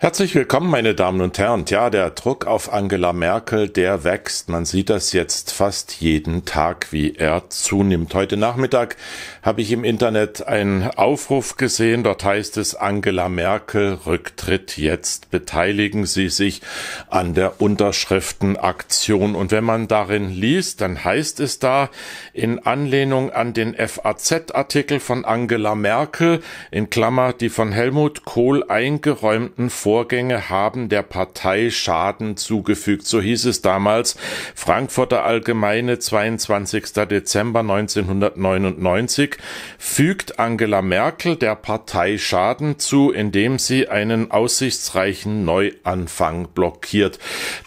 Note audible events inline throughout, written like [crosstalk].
Herzlich willkommen, meine Damen und Herren. Ja, der Druck auf Angela Merkel, der wächst. Man sieht das jetzt fast jeden Tag, wie er zunimmt. Heute Nachmittag habe ich im Internet einen Aufruf gesehen. Dort heißt es, Angela Merkel Rücktritt jetzt. Beteiligen Sie sich an der Unterschriftenaktion. Und wenn man darin liest, dann heißt es da, in Anlehnung an den FAZ-Artikel von Angela Merkel, in Klammer die von Helmut Kohl eingeräumten Vorgänge haben der Partei Schaden zugefügt. So hieß es damals. Frankfurter Allgemeine, 22. Dezember 1999, fügt Angela Merkel der Partei Schaden zu, indem sie einen aussichtsreichen Neuanfang blockiert.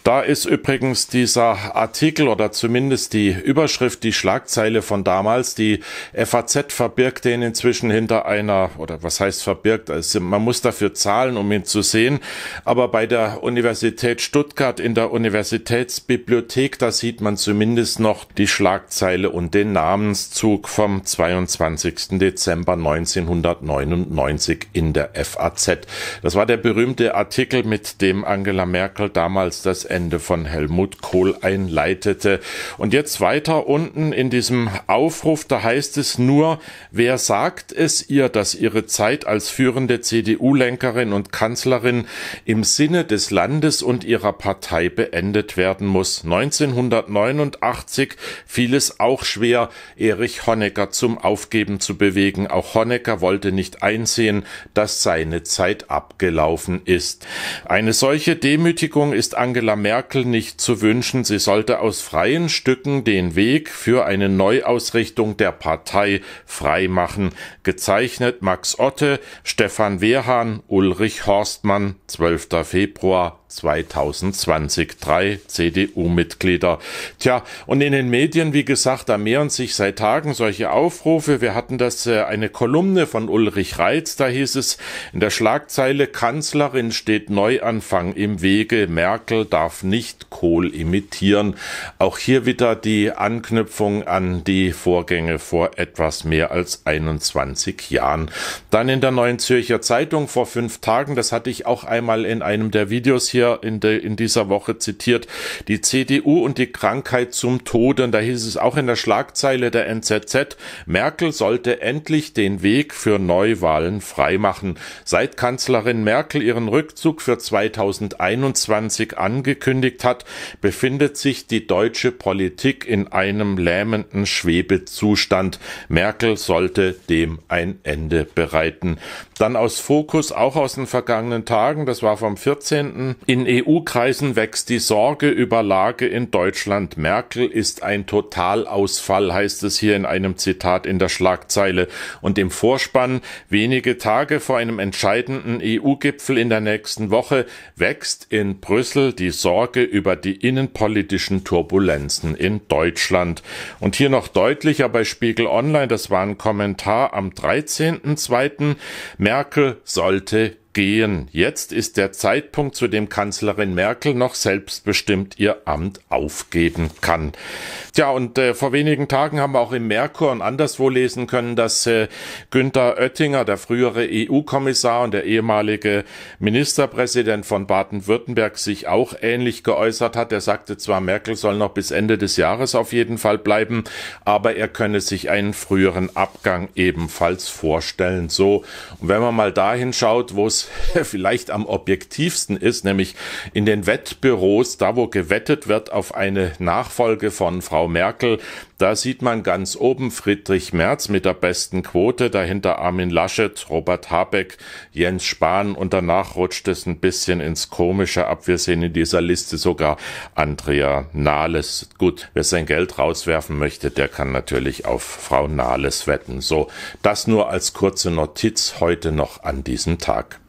Da ist übrigens dieser Artikel oder zumindest die Überschrift, die Schlagzeile von damals, die FAZ verbirgt den inzwischen hinter einer, oder was heißt verbirgt, also man muss dafür zahlen, um ihn zu sehen, sehen. Aber bei der Universität Stuttgart in der Universitätsbibliothek, da sieht man zumindest noch die Schlagzeile und den Namenszug vom 22. Dezember 1999 in der FAZ. Das war der berühmte Artikel, mit dem Angela Merkel damals das Ende von Helmut Kohl einleitete. Und jetzt weiter unten in diesem Aufruf, da heißt es nur, wer sagt es ihr, dass ihre Zeit als führende CDU-Lenkerin und Kanzlerin im Sinne des Landes und ihrer Partei beendet werden muss. 1989 fiel es auch schwer, Erich Honecker zum Aufgeben zu bewegen. Auch Honecker wollte nicht einsehen, dass seine Zeit abgelaufen ist. Eine solche Demütigung ist Angela Merkel nicht zu wünschen. Sie sollte aus freien Stücken den Weg für eine Neuausrichtung der Partei freimachen. Gezeichnet Max Otte, Stefan Wehrhahn, Ulrich Horstmann, 12. Februar 2020. Drei CDU-Mitglieder. Tja, und in den Medien, wie gesagt, da mehren sich seit Tagen solche Aufrufe. Wir hatten das, äh, eine Kolumne von Ulrich Reitz, da hieß es in der Schlagzeile Kanzlerin steht Neuanfang im Wege, Merkel darf nicht Kohl imitieren. Auch hier wieder die Anknüpfung an die Vorgänge vor etwas mehr als 21 Jahren. Dann in der Neuen Zürcher Zeitung vor fünf Tagen, das hatte ich auch auch einmal in einem der Videos hier in, de, in dieser Woche zitiert, die CDU und die Krankheit zum Tode. Und da hieß es auch in der Schlagzeile der NZZ, Merkel sollte endlich den Weg für Neuwahlen freimachen. Seit Kanzlerin Merkel ihren Rückzug für 2021 angekündigt hat, befindet sich die deutsche Politik in einem lähmenden Schwebezustand. Merkel sollte dem ein Ende bereiten. Dann aus Fokus, auch aus den vergangenen Tagen, Tagen, das war vom 14. In EU-Kreisen wächst die Sorge über Lage in Deutschland. Merkel ist ein Totalausfall, heißt es hier in einem Zitat in der Schlagzeile. Und im Vorspann, wenige Tage vor einem entscheidenden EU-Gipfel in der nächsten Woche, wächst in Brüssel die Sorge über die innenpolitischen Turbulenzen in Deutschland. Und hier noch deutlicher bei Spiegel Online, das war ein Kommentar am 13.2. Merkel sollte gehen. Jetzt ist der Zeitpunkt, zu dem Kanzlerin Merkel noch selbstbestimmt ihr Amt aufgeben kann. Tja, und äh, vor wenigen Tagen haben wir auch im Merkur und anderswo lesen können, dass äh, Günther Oettinger, der frühere EU-Kommissar und der ehemalige Ministerpräsident von Baden-Württemberg, sich auch ähnlich geäußert hat. Er sagte zwar, Merkel soll noch bis Ende des Jahres auf jeden Fall bleiben, aber er könne sich einen früheren Abgang ebenfalls vorstellen. So, und wenn man mal dahin schaut, wo es [laughs] vielleicht am objektivsten ist, nämlich in den Wettbüros, da wo gewettet wird auf eine Nachfolge von Frau Merkel, da sieht man ganz oben Friedrich Merz mit der besten Quote, dahinter Armin Laschet, Robert Habeck, Jens Spahn und danach rutscht es ein bisschen ins Komische ab. Wir sehen in dieser Liste sogar Andrea Nahles. Gut, wer sein Geld rauswerfen möchte, der kann natürlich auf Frau Nahles wetten. So, das nur als kurze Notiz heute noch an diesem Tag.